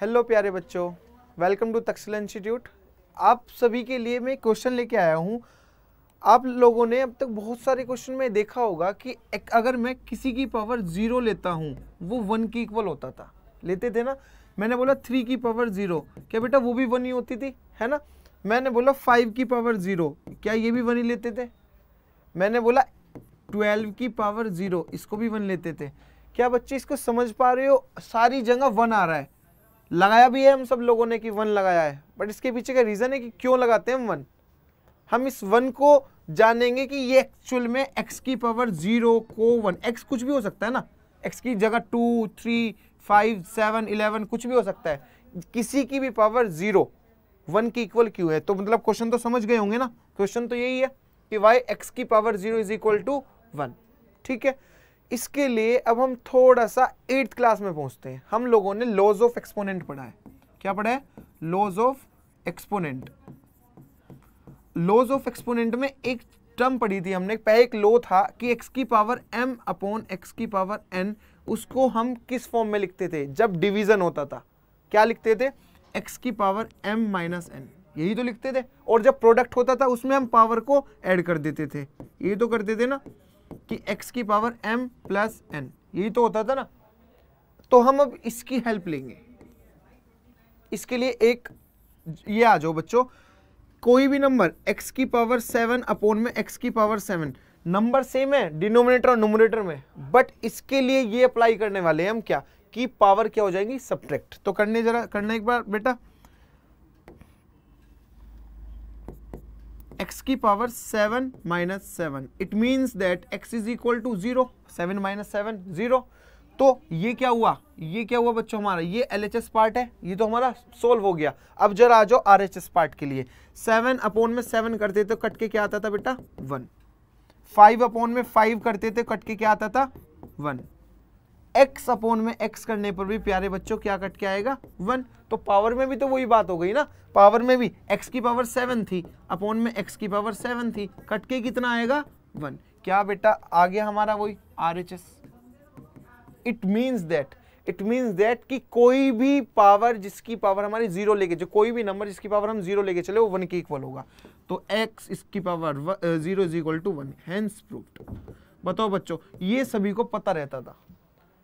hello प्यारे बच्चों welcome to तक्सल institute आप सभी के लिए मैं क्वेश्चन लेके आया हूँ आप लोगों ने अब तक बहुत सारे क्वेश्चन में देखा होगा कि एक, अगर मैं किसी की पावर ज़ीरो लेता हूँ वो वन की इक्वल होता था लेते थे ना मैंने बोला थ्री की पावर ज़ीरो क्या बेटा वो भी वन ही होती थी है ना मैंने बोला फाइव की पावर ज़ीरो क्या ये भी वन ही लेते थे मैंने बोला ट्वेल्व की पावर ज़ीरो इसको भी वन लेते थे क्या बच्चे इसको समझ पा रहे हो सारी जगह वन आ रहा है लगाया भी है हम सब लोगों ने कि वन लगाया है बट इसके पीछे का रीज़न है कि क्यों लगाते हैं हम वन हम इस वन को जानेंगे कि ये एक्चुअल में एक्स की पावर जीरो को वन एक्स कुछ भी हो सकता है ना एक्स की जगह two three five seven eleven कुछ भी हो सकता है किसी की भी पावर जीरो वन की इक्वल क्यों है तो मतलब क्वेश्चन तो समझ गए होंगे ना क्वेश्चन तो यही है कि वाई एक्स की power zero is equal to one ठीक है इसके लिए अब हम थोड़ा सा एट्थ क्लास में पहुंचते हैं हम लोगों ने लॉज ऑफ एक्सपोनेंट पढ़ा है क्या पढ़ा है laws of exponent laws of exponent में एक टर्म पढ़ी थी हमने पहले एक लॉ था कि एक्स की पावर एम अपॉन एक्स की पावर एन उसको हम किस फॉर्म में लिखते थे जब डिवीजन होता था क्या लिखते थे एक्स की पावर एम माइनस एन यही तो लिखते थे और जब प्रोडक्ट होता था उसमें हम पावर को ऐड कर देते थे ये तो करते थे ना कि x की पावर m प्लस एन यही तो होता था ना तो हम अब इसकी हेल्प लेंगे इसके लिए एक ये आ जाओ बच्चों कोई भी नंबर x की पावर सेवन अपोन में x की पावर सेवन नंबर सेम है डिनोमिनेटर और नोमिनेटर में बट इसके लिए ये अप्लाई करने वाले हैं हम क्या कि पावर क्या हो जाएंगी सब्ट्रैक्ट तो करने जरा करना एक बार बेटा एक्स की power seven minus seven it means that X is equal to zero seven minus seven zero तो ये क्या हुआ ये क्या हुआ बच्चों हमारा ये एल पार्ट है ये तो हमारा सोल्व हो गया अब जरा आ जाओ आर पार्ट के लिए सेवन अपोन में सेवन करते थे तो कट के क्या आता था बेटा वन फाइव अपोन में फाइव करते थे तो कट के क्या आता था वन एक्स अपोन में एक्स करने पर भी प्यारे बच्चों क्या कट के आएगा वन तो पावर में भी तो वही बात हो गई ना पावर में भी एक्स की पावर सेवन थी अपोन में एक्स की पावर सेवन थी कट के कितना आएगा वन क्या बेटा आ गया हमारा वही R H S it means that it means that कि कोई भी पावर जिसकी पावर हमारी जीरो लेके जो कोई भी नंबर जिसकी पावर हम जीरो लेके चले वो वन के इक्वल होगा तो एक्स इसकी power zero is equal to one hence proof बताओ बच्चों ये सभी को पता रहता था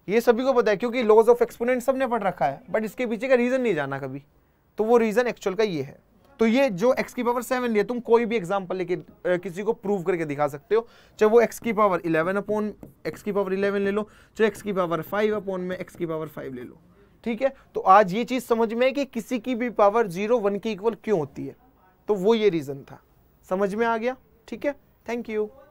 ये सभी को पता है क्योंकि लॉज ऑफ एक्सपोनेंट सब ने पढ़ रखा है बट इसके पीछे का रीज़न नहीं जाना कभी तो वो रीज़न एक्चुअल का ये है तो ये जो एक्स की पावर सेवन लिया तुम कोई भी एग्जाम्पल लेके किसी को प्रूव करके दिखा सकते हो चाहे वो एक्स की पावर इलेवन अपॉन एक्स की पावर इलेवन ले लो चाहे एक्स की पावर फाइव अपॉन में एक्स की पावर फाइव ले लो ठीक है तो आज ये चीज़ समझ में है कि किसी की भी पावर जीरो वन के इक्वल क्यों होती है तो वो ये रीज़न था समझ में आ गया ठीक है थैंक यू